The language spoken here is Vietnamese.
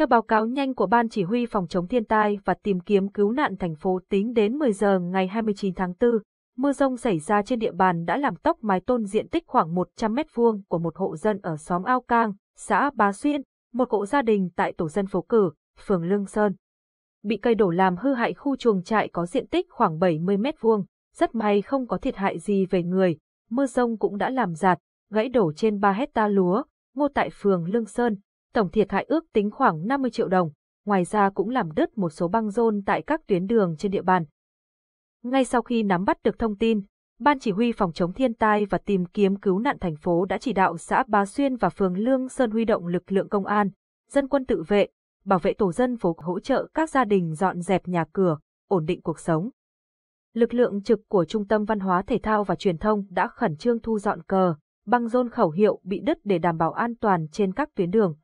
Theo báo cáo nhanh của Ban Chỉ huy Phòng chống thiên tai và tìm kiếm cứu nạn thành phố tính đến 10 giờ ngày 29 tháng 4, mưa rông xảy ra trên địa bàn đã làm tốc mái tôn diện tích khoảng 100 mét vuông của một hộ dân ở xóm Ao Cang, xã Bá Xuyên, một hộ gia đình tại tổ dân phố Cử, phường Lương Sơn. Bị cây đổ làm hư hại khu chuồng trại có diện tích khoảng 70 mét vuông, rất may không có thiệt hại gì về người, mưa rông cũng đã làm giạt, gãy đổ trên 3 hecta lúa, ngô tại phường Lương Sơn, tổng thiệt hại ước tính khoảng 50 triệu đồng, ngoài ra cũng làm đứt một số băng rôn tại các tuyến đường trên địa bàn. Ngay sau khi nắm bắt được thông tin, Ban chỉ huy phòng chống thiên tai và tìm kiếm cứu nạn thành phố đã chỉ đạo xã Bá Xuyên và phường Lương Sơn huy động lực lượng công an, dân quân tự vệ, bảo vệ tổ dân phố hỗ trợ các gia đình dọn dẹp nhà cửa, ổn định cuộc sống. Lực lượng trực của Trung tâm Văn hóa Thể thao và Truyền thông đã khẩn trương thu dọn cờ, băng rôn khẩu hiệu bị đứt để đảm bảo an toàn trên các tuyến đường.